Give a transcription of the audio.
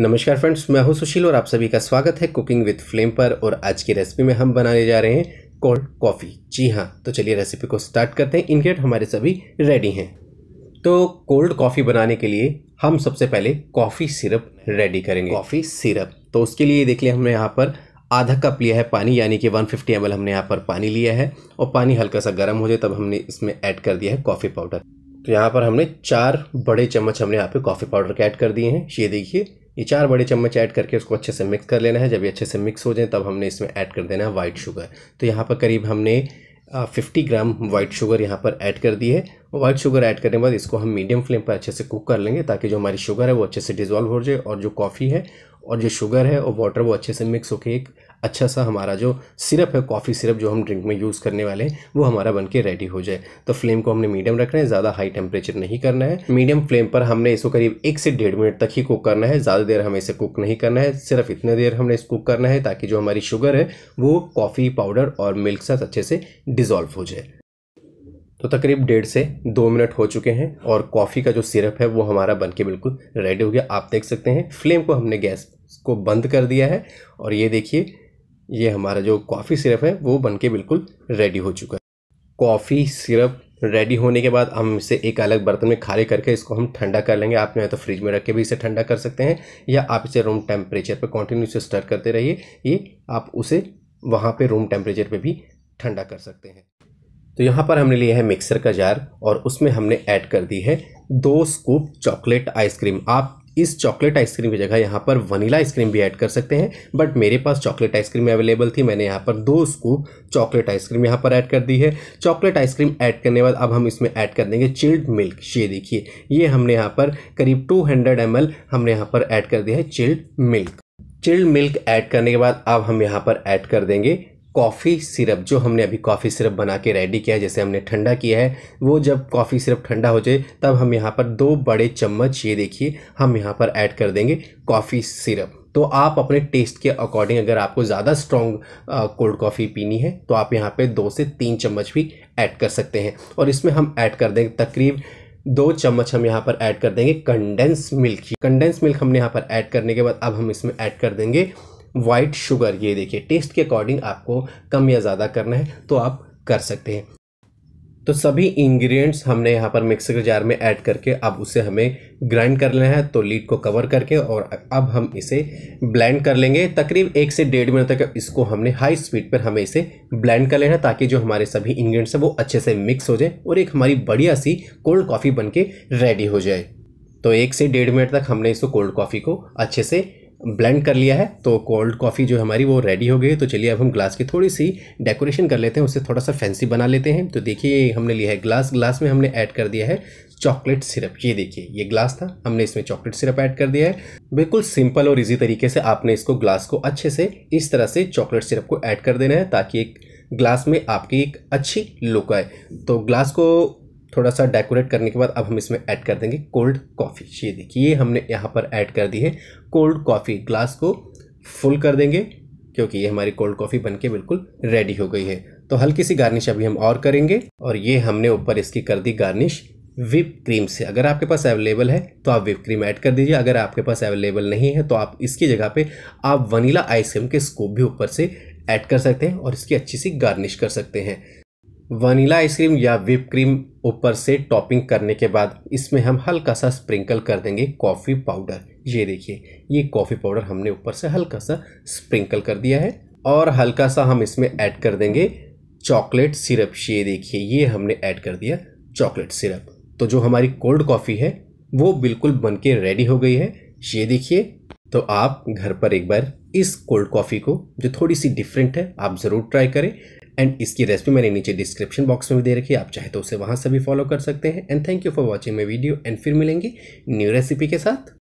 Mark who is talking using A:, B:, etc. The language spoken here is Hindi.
A: नमस्कार फ्रेंड्स मैं हूं सुशील और आप सभी का स्वागत है कुकिंग विद फ्लेम पर और आज की रेसिपी में हम बनाने जा रहे हैं कोल्ड कॉफ़ी जी हाँ तो चलिए रेसिपी को स्टार्ट करते हैं इनग्रेड हमारे सभी रेडी हैं तो कोल्ड कॉफ़ी बनाने के लिए हम सबसे पहले कॉफ़ी सिरप रेडी करेंगे कॉफ़ी सिरप तो उसके लिए देख लिया हमने यहाँ पर आधा कप लिया है पानी यानी कि 150 फिफ्टी हमने यहाँ पर पानी लिया है और पानी हल्का सा गर्म हो जाए तब हमने इसमें ऐड कर दिया है कॉफ़ी पाउडर तो यहाँ पर हमने चार बड़े चम्मच हमने यहाँ पे कॉफ़ी पाउडर के ऐड कर दिए हैं ये देखिए ये चार बड़े चम्मच ऐड करके उसको अच्छे से मिक्स कर लेना है जब ये अच्छे से मिक्स हो जाए तब हमने इसमें ऐड कर देना है वाइट शुगर तो यहाँ पर करीब हमने फिफ्टी ग्राम वाइट शुगर यहाँ पर ऐड कर दी है वाइट शुगर ऐड करने के बाद इसको हम मीडियम फ्लेम पर अच्छे से कुक कर लेंगे ताकि जो हमारी शुगर है वो अच्छे से डिजॉल्व हो जाए और जो कॉफ़ी है और जो शुगर है और वाटर वो अच्छे से मिक्स होकर एक अच्छा सा हमारा जो सिरप है कॉफ़ी सिरप जो हम ड्रिंक में यूज़ करने वाले हैं वो हमारा बन के रेडी हो जाए तो फ्लेम को हमने मीडियम रखना है ज़्यादा हाई टेम्परेचर नहीं करना है मीडियम फ्लेम पर हमने इसको करीब एक से डेढ़ मिनट तक ही कुक करना है ज़्यादा देर हमें इसे कुक नहीं करना है सिर्फ इतने देर हमने इसे कुक करना है ताकि जो हमारी शुगर है वो कॉफ़ी पाउडर और मिल्क साथ अच्छे से डिज़ोल्व हो जाए तो तकरीब डेढ़ से दो मिनट हो चुके हैं और कॉफ़ी का जो सिरप है वो हमारा बन के बिल्कुल रेडी हो गया आप देख सकते हैं फ्लेम को हमने गैस को बंद कर दिया है और ये देखिए ये हमारा जो कॉफ़ी सिरप है वो के बिल्कुल रेडी हो चुका है कॉफ़ी सिरप रेडी होने के बाद हम इसे एक अलग बर्तन में खाली करके इसको हम ठंडा कर लेंगे आप या तो फ्रिज में रख के भी इसे ठंडा कर सकते हैं या आप इसे रूम टेम्परेचर पर से स्टर करते रहिए ये आप उसे वहाँ पर रूम टेम्परेचर पर भी ठंडा कर सकते हैं तो यहाँ पर हमने लिया है मिक्सर का जार और उसमें हमने ऐड कर दी है दो स्कूप चॉकलेट आइसक्रीम आप इस चॉकलेट आइसक्रीम की जगह यहाँ पर वनीला आइसक्रीम भी ऐड कर सकते हैं बट मेरे पास चॉकलेट आइसक्रीम अवेलेबल थी मैंने यहाँ पर दो स्कूप चॉकलेट आइसक्रीम यहाँ पर ऐड कर दी है चॉकलेट आइसक्रीम ऐड करने के बाद अब हम इसमें ऐड कर देंगे चिल्ड मिल्क ये देखिए ये हमने यहाँ पर करीब टू हंड्रेड हमने यहाँ पर ऐड कर दिया है chilled milk chilled milk add करने के बाद अब हम यहाँ पर ऐड कर देंगे कॉफ़ी सिरप जो हमने अभी कॉफ़ी सिरप बना के रेडी किया है जैसे हमने ठंडा किया है वो जब कॉफ़ी सिरप ठंडा हो जाए तब हम यहाँ पर दो बड़े चम्मच ये देखिए हम यहाँ पर ऐड कर देंगे कॉफ़ी सिरप तो आप अपने टेस्ट के अकॉर्डिंग अगर आपको ज़्यादा स्ट्रॉन्ग कोल्ड कॉफ़ी पीनी है तो आप यहाँ पर दो से तीन चम्मच भी ऐड कर सकते हैं और इसमें हम ऐड कर देंगे तकरीब दो चम्मच हम यहाँ पर ऐड कर देंगे कंडेंस मिल्क कंडेंस मिल्क हमने यहाँ पर ऐड करने के बाद अब हम इसमें ऐड कर देंगे वाइट शुगर ये देखिए टेस्ट के अकॉर्डिंग आपको कम या ज़्यादा करना है तो आप कर सकते हैं तो सभी इंग्रेडिएंट्स हमने यहाँ पर मिक्सर के जार में ऐड करके अब उसे हमें ग्राइंड कर लेना है तो लीड को कवर करके और अब हम इसे ब्लेंड कर लेंगे तकरीब एक से डेढ़ मिनट तक इसको हमने हाई स्पीड पर हमें इसे ब्लेंड कर लेना है ताकि जो हमारे सभी इंग्रेडिएंट्स हैं वो अच्छे से मिक्स हो जाए और एक हमारी बढ़िया सी कोल्ड कॉफ़ी बन रेडी हो जाए तो एक से डेढ़ मिनट तक हमने इसको कोल्ड कॉफ़ी को अच्छे से ब्लेंड कर लिया है तो कोल्ड कॉफ़ी जो हमारी वो रेडी हो गई तो चलिए अब हम ग्लास की थोड़ी सी डेकोरेशन कर लेते हैं उससे थोड़ा सा फैंसी बना लेते हैं तो देखिए हमने लिया है ग्लास ग्लास में हमने ऐड कर दिया है चॉकलेट सिरप ये देखिए ये ग्लास था हमने इसमें चॉकलेट सिरप ऐड कर दिया है बिल्कुल सिंपल और इजी तरीके से आपने इसको ग्लास को अच्छे से इस तरह से चॉकलेट सिरप को ऐड कर देना है ताकि एक ग्लास में आपकी एक अच्छी लुक आए तो ग्लास को थोड़ा सा डेकोरेट करने के बाद अब हम इसमें ऐड कर देंगे कोल्ड कॉफ़ी ये देखिए हमने यहाँ पर ऐड कर दी है कोल्ड कॉफ़ी ग्लास को फुल कर देंगे क्योंकि ये हमारी कोल्ड कॉफ़ी बनके बिल्कुल रेडी हो गई है तो हल्की सी गार्निश अभी हम और करेंगे और ये हमने ऊपर इसकी कर दी गार्निश विप क्रीम से अगर आपके पास अवेलेबल है तो आप विप क्रीम ऐड कर दीजिए अगर आपके पास अवेलेबल नहीं है तो आप इसकी जगह पे आप वनीला आइसक्रीम के स्कूप भी ऊपर से ऐड कर सकते हैं और इसकी अच्छी सी गार्निश कर सकते हैं वनीला आइसक्रीम या विप क्रीम ऊपर से टॉपिंग करने के बाद इसमें हम हल्का सा स्प्रिंकल कर देंगे कॉफ़ी पाउडर ये देखिए ये कॉफ़ी पाउडर हमने ऊपर से हल्का सा स्प्रिंकल कर दिया है और हल्का सा हम इसमें ऐड कर देंगे चॉकलेट सिरप ये देखिए ये हमने ऐड कर दिया चॉकलेट सिरप तो जो हमारी कोल्ड कॉफ़ी है वो बिल्कुल बन के रेडी हो गई है ये देखिए तो आप घर पर एक बार इस कोल्ड कॉफ़ी को जो थोड़ी सी डिफरेंट है आप ज़रूर ट्राई करें एंड इसकी रेसिपी मैंने नीचे डिस्क्रिप्शन बॉक्स में भी दे रखी है आप चाहे तो उसे वहाँ से भी फॉलो कर सकते हैं and thank you for watching my video and फिर मिलेंगे न्यू रेसिपी के साथ